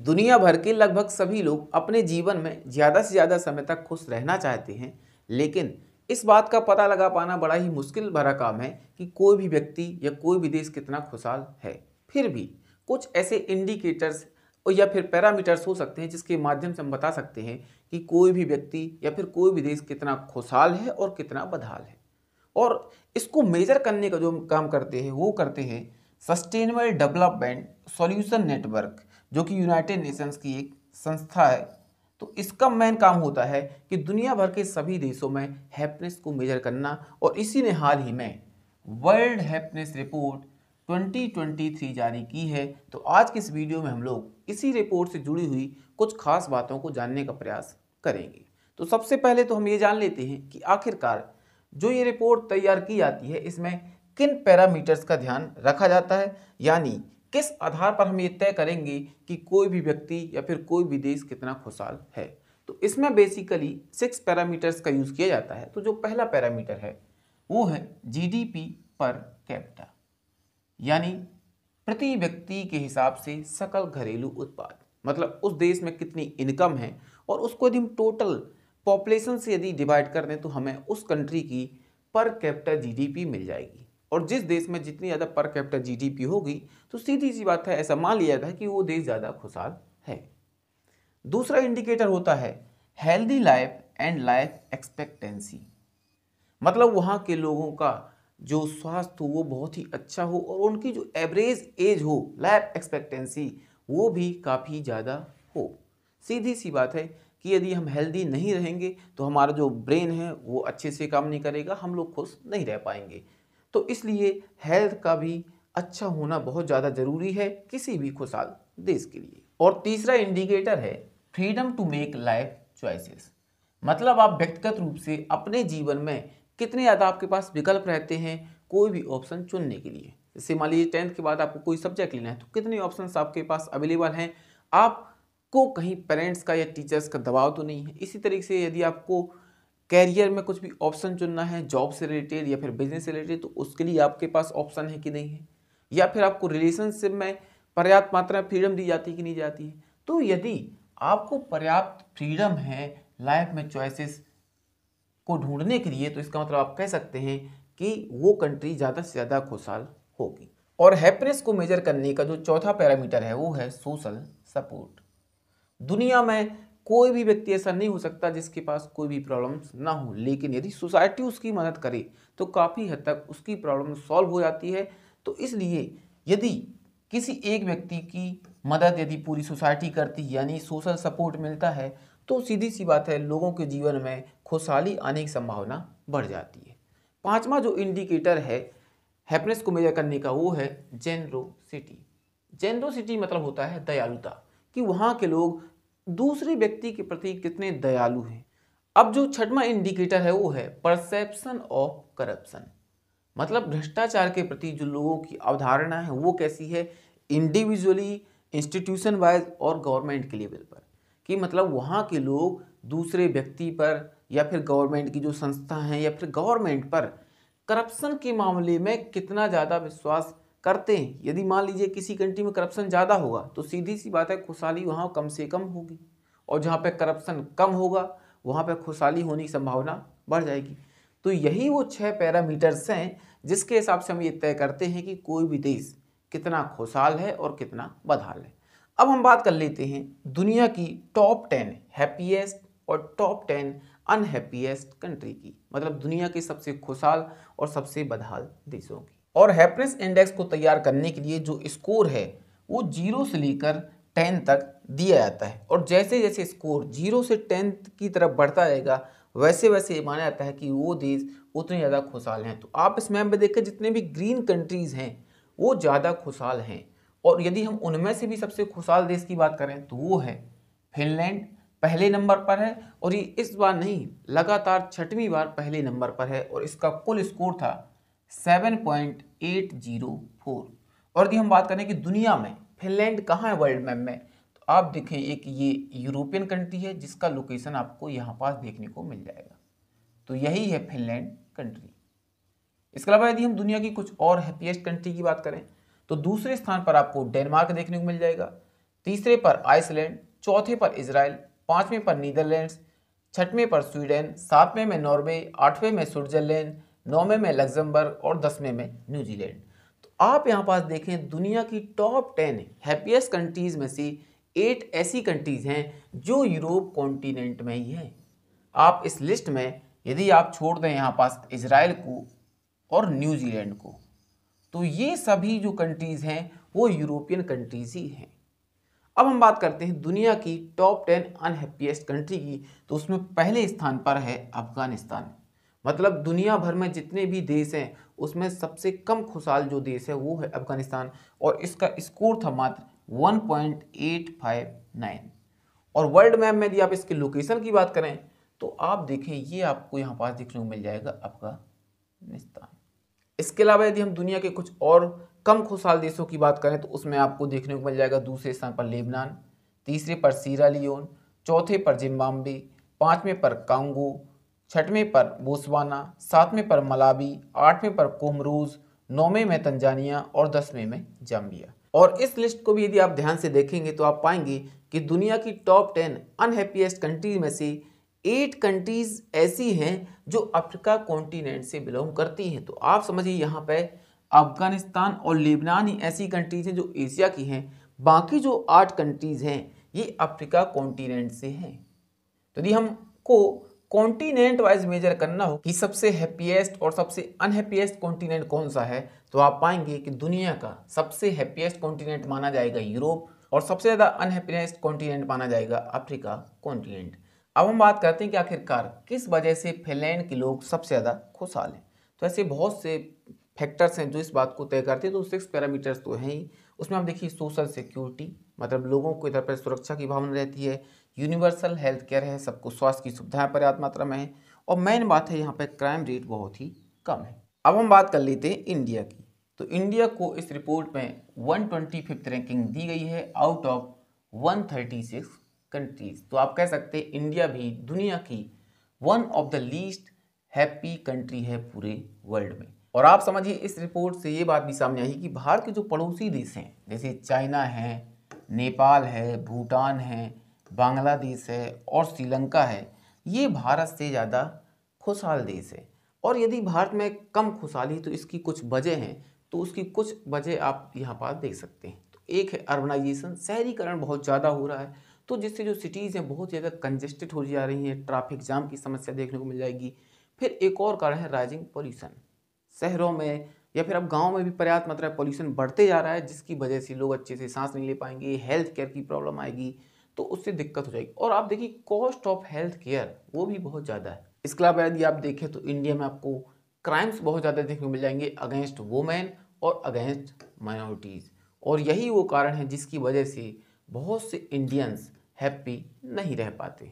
दुनिया भर के लगभग सभी लोग अपने जीवन में ज़्यादा से ज़्यादा समय तक खुश रहना चाहते हैं लेकिन इस बात का पता लगा पाना बड़ा ही मुश्किल भरा काम है कि कोई भी व्यक्ति या कोई भी देश कितना खुशहाल है फिर भी कुछ ऐसे इंडिकेटर्स या फिर पैरामीटर्स हो सकते हैं जिसके माध्यम से हम बता सकते हैं कि कोई भी व्यक्ति या फिर कोई भी देश कितना खुशहाल है और कितना बदहाल है और इसको मेजर करने का जो काम करते हैं वो करते हैं सस्टेनेबल डेवलपमेंट सॉल्यूशन नेटवर्क जो कि यूनाइटेड नेशंस की एक संस्था है तो इसका मेन काम होता है कि दुनिया भर के सभी देशों में हैप्पीनेस को मेजर करना और इसी ने हाल ही में वर्ल्ड हैप्पीनेस रिपोर्ट 2023 जारी की है तो आज के इस वीडियो में हम लोग इसी रिपोर्ट से जुड़ी हुई कुछ खास बातों को जानने का प्रयास करेंगे तो सबसे पहले तो हम ये जान लेते हैं कि आखिरकार जो ये रिपोर्ट तैयार की जाती है इसमें किन पैरामीटर्स का ध्यान रखा जाता है यानी किस आधार पर हम ये तय करेंगे कि कोई भी व्यक्ति या फिर कोई भी देश कितना खुशहाल है तो इसमें बेसिकली सिक्स पैरामीटर्स का यूज़ किया जाता है तो जो पहला पैरामीटर है वो है जीडीपी पर कैपिटा यानी प्रति व्यक्ति के हिसाब से सकल घरेलू उत्पाद मतलब उस देश में कितनी इनकम है और उसको यदि हम टोटल पॉपुलेशन से यदि डिवाइड कर दें तो हमें उस कंट्री की पर कैपिटा जीडीपी मिल जाएगी और जिस देश में जितनी ज़्यादा पर कैपिटल जीडीपी होगी तो सीधी सी बात है ऐसा मान लिया जाता है कि वो देश ज़्यादा खुशहाल है दूसरा इंडिकेटर होता है healthy life and life expectancy मतलब वहाँ के लोगों का जो स्वास्थ्य हो वो बहुत ही अच्छा हो और उनकी जो एवरेज एज हो लाइफ एक्सपेक्टेंसी वो भी काफ़ी ज़्यादा हो सीधी सी बात है कि यदि हम हेल्दी नहीं रहेंगे तो हमारा जो ब्रेन है वो अच्छे से काम नहीं करेगा हम लोग खुश नहीं रह पाएंगे तो इसलिए हेल्थ का भी अच्छा होना बहुत ज़्यादा ज़रूरी है किसी भी खुशहाल देश के लिए और तीसरा इंडिकेटर है freedom to make life choices मतलब आप व्यक्तिगत रूप से अपने जीवन में कितने ज़्यादा आपके पास विकल्प रहते हैं कोई भी ऑप्शन चुनने के लिए जैसे मान लीजिए टेंथ के बाद आपको कोई सब्जेक्ट लेना है तो कितने ऑप्शन आपके पास अवेलेबल हैं आपको कहीं पेरेंट्स का या टीचर्स का दबाव तो नहीं है इसी तरीके से यदि आपको कैरियर में कुछ भी ऑप्शन चुनना है जॉब से रिलेटेड या फिर बिजनेस से रिलेटेड तो उसके लिए आपके पास ऑप्शन है कि नहीं है या फिर आपको रिलेशनशिप में पर्याप्त मात्रा में फ्रीडम दी जाती है कि नहीं जाती है तो यदि आपको पर्याप्त फ्रीडम है लाइफ में चॉइसेस को ढूंढने के लिए तो इसका मतलब आप कह सकते हैं कि वो कंट्री ज़्यादा से ज़्यादा खुशहाल होगी और हैप्पीनेस को मेजर करने का जो चौथा पैरामीटर है वो है सोशल सपोर्ट दुनिया में कोई भी व्यक्ति ऐसा नहीं हो सकता जिसके पास कोई भी प्रॉब्लम्स ना हो लेकिन यदि सोसाइटी उसकी मदद करे तो काफ़ी हद तक उसकी प्रॉब्लम सॉल्व हो जाती है तो इसलिए यदि किसी एक व्यक्ति की मदद यदि पूरी सोसाइटी करती यानी सोशल सपोर्ट मिलता है तो सीधी सी बात है लोगों के जीवन में खुशहाली आने की संभावना बढ़ जाती है पाँचवा जो इंडिकेटर है हैप्पीनेस को मेजर करने का वो है जेनरोसिटी जेनरोसिटी मतलब होता है दयालुता कि वहाँ के लोग दूसरे व्यक्ति के प्रति कितने दयालु हैं अब जो छठवा इंडिकेटर है वो है परसेप्शन ऑफ करप्शन मतलब भ्रष्टाचार के प्रति जो लोगों की अवधारणा है वो कैसी है इंडिविजुअली इंस्टीट्यूशन वाइज और गवर्नमेंट के लेवल पर कि मतलब वहाँ के लोग दूसरे व्यक्ति पर या फिर गवर्नमेंट की जो संस्था हैं या फिर गवर्नमेंट पर करप्शन के मामले में कितना ज़्यादा विश्वास करते हैं यदि मान लीजिए किसी कंट्री में करप्शन ज़्यादा होगा तो सीधी सी बात है खुशहाली वहाँ कम से कम होगी और जहाँ पे करप्शन कम होगा वहाँ पे खुशहाली होने की संभावना बढ़ जाएगी तो यही वो छः पैरामीटर्स हैं जिसके हिसाब से हम ये तय करते हैं कि कोई भी देश कितना खुशहाल है और कितना बदहाल है अब हम बात कर लेते हैं दुनिया की टॉप टेन हैप्पीएस्ट और टॉप टेन अनहैप्पीएस्ट कंट्री की मतलब दुनिया के सबसे खुशहाल और सबसे बदहाल देशों की और हैप्पनेस इंडेक्स को तैयार करने के लिए जो स्कोर है वो जीरो से लेकर टेन तक दिया जाता है और जैसे जैसे स्कोर जीरो से टेन की तरफ बढ़ता जाएगा वैसे वैसे ये माना जाता है कि वो देश उतने ज़्यादा खुशहाल हैं तो आप इस मैप में देखें जितने भी ग्रीन कंट्रीज़ हैं वो ज़्यादा खुशहाल हैं और यदि हम उनमें से भी सबसे खुशहाल देश की बात करें तो वो है फिनलैंड पहले नंबर पर है और ये इस बार नहीं लगातार छठवीं बार पहले नंबर पर है और इसका कुल स्कोर था 7.804 और यदि हम बात करें कि दुनिया में फिनलैंड कहाँ है वर्ल्ड मैप में तो आप देखें एक ये यूरोपियन कंट्री है जिसका लोकेशन आपको यहाँ पास देखने को मिल जाएगा तो यही है फिनलैंड कंट्री इसके अलावा यदि हम दुनिया की कुछ और हैप्पीएस्ट कंट्री की बात करें तो दूसरे स्थान पर आपको डेनमार्क देखने को मिल जाएगा तीसरे पर आइसलैंड चौथे पर इसराइल पाँचवें पर नीदरलैंड्स छठवें पर स्वीडन सातवें में नॉर्वे आठवें में स्विट्जरलैंड नौवे में लग्जमबर्ग और दसवें में न्यूजीलैंड तो आप यहाँ पास देखें दुनिया की टॉप टेन हैप्पीएस्ट कंट्रीज़ में से एट ऐसी कंट्रीज़ हैं जो यूरोप कॉन्टीनेंट में ही हैं आप इस लिस्ट में यदि आप छोड़ दें यहाँ पास इसराइल को और न्यूजीलैंड को तो ये सभी जो कंट्रीज़ हैं वो यूरोपियन कंट्रीज़ ही हैं अब हम बात करते हैं दुनिया की टॉप टेन अनहैप्पीएस्ट कंट्री की तो उसमें पहले स्थान पर है अफगानिस्तान मतलब दुनिया भर में जितने भी देश हैं उसमें सबसे कम खुशहाल जो देश है वो है अफगानिस्तान और इसका स्कोर था मात्र 1.859 और वर्ल्ड मैप में यदि आप इसके लोकेशन की बात करें तो आप देखें ये आपको यहाँ पास देखने को मिल जाएगा अफगानिस्तान इसके अलावा यदि हम दुनिया के कुछ और कम खुशहाल देशों की बात करें तो उसमें आपको देखने को मिल जाएगा दूसरे स्थान पर लेबनान तीसरे पर सीरा लियोन चौथे पर जिम्बाब्वे पाँचवें पर कांगो छठवें पर बोसवाना सातवें पर मलावी आठवें पर कोमरूज नौवें में तंजानिया और दसवें में जाम्बिया और इस लिस्ट को भी यदि आप ध्यान से देखेंगे तो आप पाएंगे कि दुनिया की टॉप टेन अनहैप्पीएस्ट कंट्रीज में से एट कंट्रीज़ ऐसी हैं जो अफ्रीका कॉन्टीनेंट से बिलोंग करती हैं तो आप समझिए यहाँ पर अफगानिस्तान और लेबनान ही ऐसी कंट्रीज़ हैं जो एशिया की हैं बाकी जो आठ कंट्रीज़ हैं ये अफ्रीका कॉन्टीनेंट से हैं तो यदि हमको कॉन्टिनेंट वाइज मेजर करना हो कि सबसे हैप्पीएस्ट और सबसे अनहैप्पीएस्ट कॉन्टिनेंट कौन सा है तो आप पाएंगे कि दुनिया का सबसे हैप्पीएस्ट कॉन्टिनेंट माना जाएगा यूरोप और सबसे ज़्यादा अनहैप्पीएस्ट कॉन्टिनेंट माना जाएगा अफ्रीका कॉन्टिनेंट अब हम बात करते हैं कि आखिरकार किस वजह से फिनलैंड के लोग सबसे ज़्यादा खुशहाल हैं तो ऐसे बहुत से फैक्टर्स हैं जो इस बात को तय करते हैं तो सिक्स पैरामीटर्स तो हैं ही उसमें आप देखिए सोशल सिक्योरिटी मतलब लोगों को इधर पर सुरक्षा की भावना रहती है यूनिवर्सल हेल्थ केयर है सबको स्वास्थ्य की सुविधाएं पर्याप्त मात्रा में है और मेन बात है यहाँ पर क्राइम रेट बहुत ही कम है अब हम बात कर लेते हैं इंडिया की तो इंडिया को इस रिपोर्ट में वन ट्वेंटी फिफ्थ रैंकिंग दी गई है out of one thirty six countries तो आप कह सकते हैं इंडिया भी दुनिया की one of the least happy country है पूरे वर्ल्ड में और आप समझिए इस रिपोर्ट से ये बात भी सामने आई कि भारत के जो पड़ोसी देश हैं जैसे चाइना है नेपाल है भूटान है बांग्लादेश है और श्रीलंका है ये भारत से ज़्यादा खुशहाल देश है और यदि भारत में कम खुशहाली तो इसकी कुछ वजह हैं तो उसकी कुछ वजह आप यहाँ पास देख सकते हैं तो एक है अर्बनाइजेशन शहरीकरण बहुत ज़्यादा हो रहा है तो जिससे जो सिटीज़ हैं बहुत ज़्यादा कंजेस्टेड हो जा रही हैं ट्रैफिक जाम की समस्या देखने को मिल जाएगी फिर एक और कारण है राइजिंग पॉल्यूशन शहरों में या फिर अब गांव में भी पर्याप्त मात्रा में पॉल्यूशन बढ़ते जा रहा है जिसकी वजह से लोग अच्छे से सांस नहीं ले पाएंगे हेल्थ केयर की प्रॉब्लम आएगी तो उससे दिक्कत हो जाएगी और आप देखिए कॉस्ट ऑफ हेल्थ केयर वो भी बहुत ज़्यादा है इसके अलावा यदि आप देखें तो इंडिया में आपको क्राइम्स बहुत ज़्यादा देखने को मिल जाएंगे अगेंस्ट वोमेन और अगेंस्ट माइनॉरिटीज़ और यही वो कारण है जिसकी वजह से बहुत से इंडियंस हैप्पी नहीं रह पाते